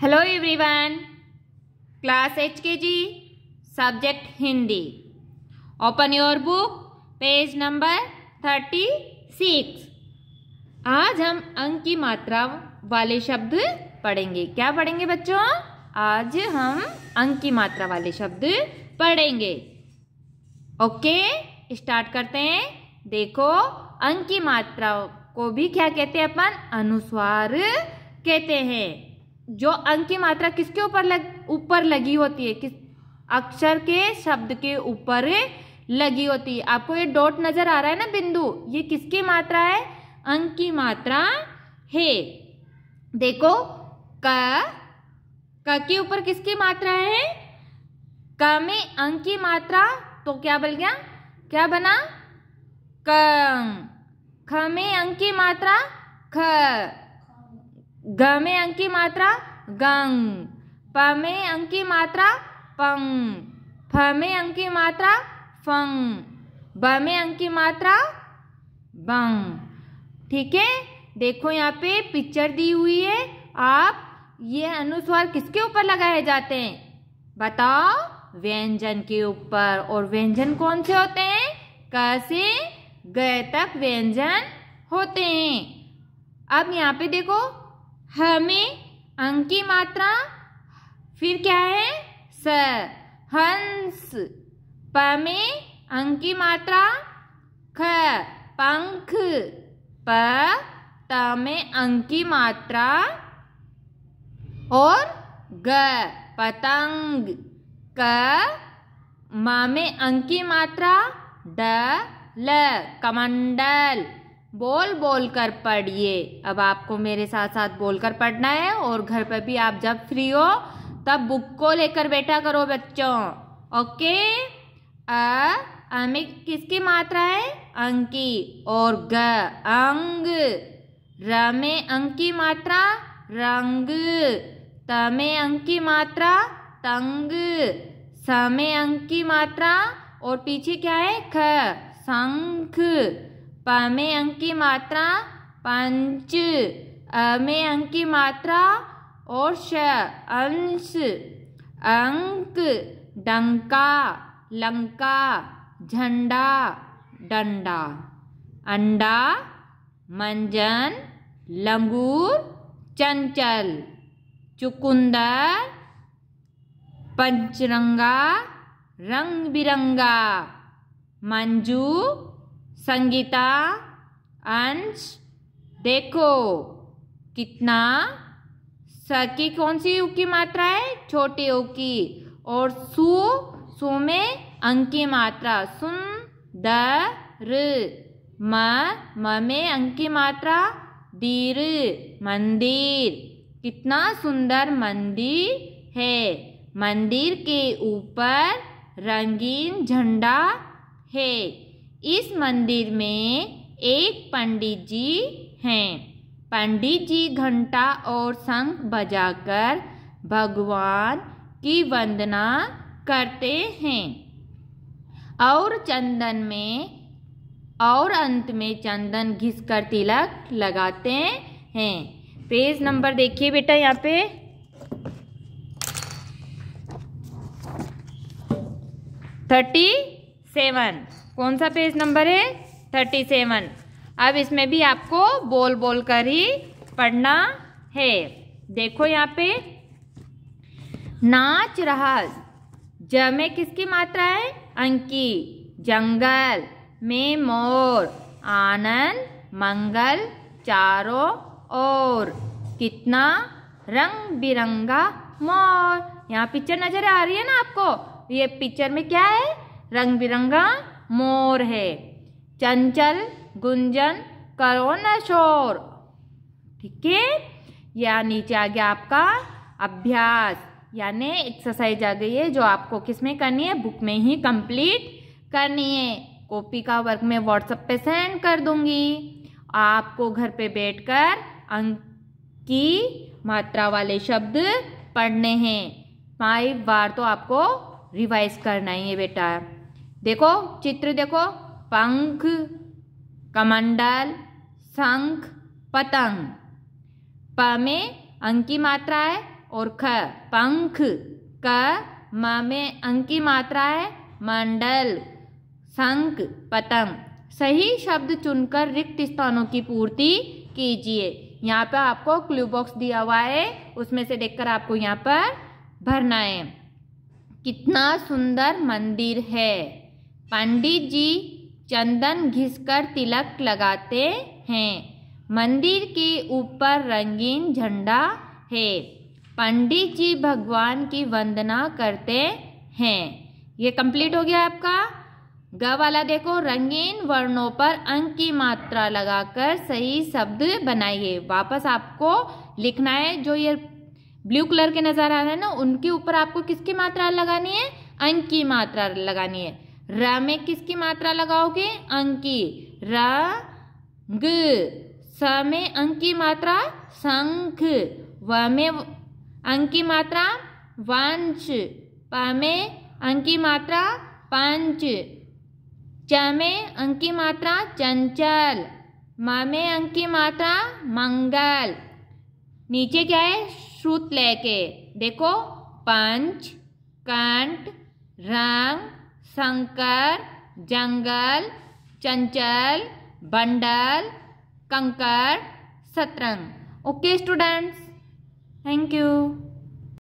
hello everyone class H के जी subject Hindi open your book page number thirty six आज हम अंक की मात्रा वाले शब्द पढ़ेंगे क्या पढ़ेंगे बच्चों आज हम अंक की मात्रा वाले शब्द पढ़ेंगे ओके स्टार्ट करते हैं देखो अंक की मात्रा को भी क्या कहते हैं अपन अनुस्वार कहते हैं जो अंक की मात्रा किसके ऊपर लग ऊपर लगी होती है किस अक्षर के शब्द के ऊपर लगी होती है आपको ये डॉट नजर आ रहा है ना बिंदु ये किसकी मात्रा है अंक की मात्रा है देखो क क के ऊपर किसकी मात्रा है क में अंक की मात्रा तो क्या बन गया क्या बना क में अंक की मात्रा ख ग में अंक की मात्रा गंग प में अंक की मात्रा पंग फ में अंक की मात्रा फंग ब में अंक की मात्रा बंग ठीक है देखो यहाँ पे पिक्चर दी हुई है आप ये अनुस्वार किसके ऊपर लगाए जाते हैं बताओ व्यंजन के ऊपर और व्यंजन कौन से होते हैं क से ग तक व्यंजन होते हैं अब यहाँ पे देखो हमें अंक की मात्रा फिर क्या है स हंस प में अंक की मात्रा ख पंख प त में अंक की मात्रा और ग पतंग क म में अंक की मात्रा ड ल कमंडल बोल बोल कर पढ़िए अब आपको मेरे साथ साथ बोल कर पढ़ना है और घर पर भी आप जब फ्री हो तब बुक को लेकर बैठा करो बच्चों ओके अ किसकी मात्रा है अंकी और ग अंग र में की मात्रा रंग त में की मात्रा तंग स में की मात्रा और पीछे क्या है ख शंख पमे अंक की मात्रा पंच अमे अंक की मात्रा और श अंश अंक डंका लंका झंडा डंडा अंडा मंजन लंगूर चंचल चुकुंदर पंचरंगा रंग बिरंगा मंजू संगीता अंश देखो कितना स की कौन सी उ की मात्रा है छोटे यू की और सु सु में अंक की मात्रा सुन द र म म में अंक की मात्रा दीर मंदिर कितना सुंदर मंदिर है मंदिर के ऊपर रंगीन झंडा है इस मंदिर में एक पंडित जी हैं पंडित जी घंटा और शंख बजाकर भगवान की वंदना करते हैं और चंदन में और अंत में चंदन घिसकर तिलक लगाते हैं पेज नंबर देखिए बेटा यहाँ पे थर्टी सेवन कौन सा पेज नंबर है थर्टी सेवन अब इसमें भी आपको बोल बोल कर ही पढ़ना है देखो यहाँ पे नाच रहा ज में किसकी मात्रा है अंकी जंगल में मोर आनंद मंगल चारों और कितना रंग बिरंगा मोर यहाँ पिक्चर नजर आ रही है ना आपको ये पिक्चर में क्या है रंग बिरंगा मोर है चंचल गुंजन करो न शोर ठीक है या नीचे आ गया आपका अभ्यास यानी एक्सरसाइज आ गई है जो आपको किस में करनी है बुक में ही कंप्लीट करनी है कॉपी का वर्क मैं व्हाट्सएप पे सेंड कर दूंगी आपको घर पे बैठकर अंक की मात्रा वाले शब्द पढ़ने हैं फाइव बार तो आपको रिवाइज करना ही है बेटा देखो चित्र देखो पंख कमंडल शंख पतंग प में अंकी मात्रा है और ख पंख क म में अंकी मात्रा है मंडल शंख पतंग सही शब्द चुनकर रिक्त स्थानों की पूर्ति कीजिए यहाँ पर आपको क्लू बॉक्स दिया हुआ है उसमें से देखकर आपको यहाँ पर भरना है कितना सुंदर मंदिर है पंडित जी चंदन घिसकर तिलक लगाते हैं मंदिर के ऊपर रंगीन झंडा है पंडित जी भगवान की वंदना करते हैं ये कंप्लीट हो गया आपका ग वाला देखो रंगीन वर्णों पर अंक की मात्रा लगाकर सही शब्द बनाइए वापस आपको लिखना है जो ये ब्लू कलर के नज़र आ रहे हैं ना उनके ऊपर आपको किसकी मात्रा लगानी है अंक की मात्रा लगानी है र में किसकी मात्रा लगाओगे अंग की रंग स में अंग की मात्रा संख व में अंग की मात्रा वंश प में अंक की मात्रा पंच च में अंक की मात्रा चंचल म में अंक की मात्रा मंगल नीचे क्या है श्रुत लेके देखो पंच कंठ रंग शंकर जंगल चंचल बंडल कंकर सतरंग ओके स्टूडेंट्स थैंक यू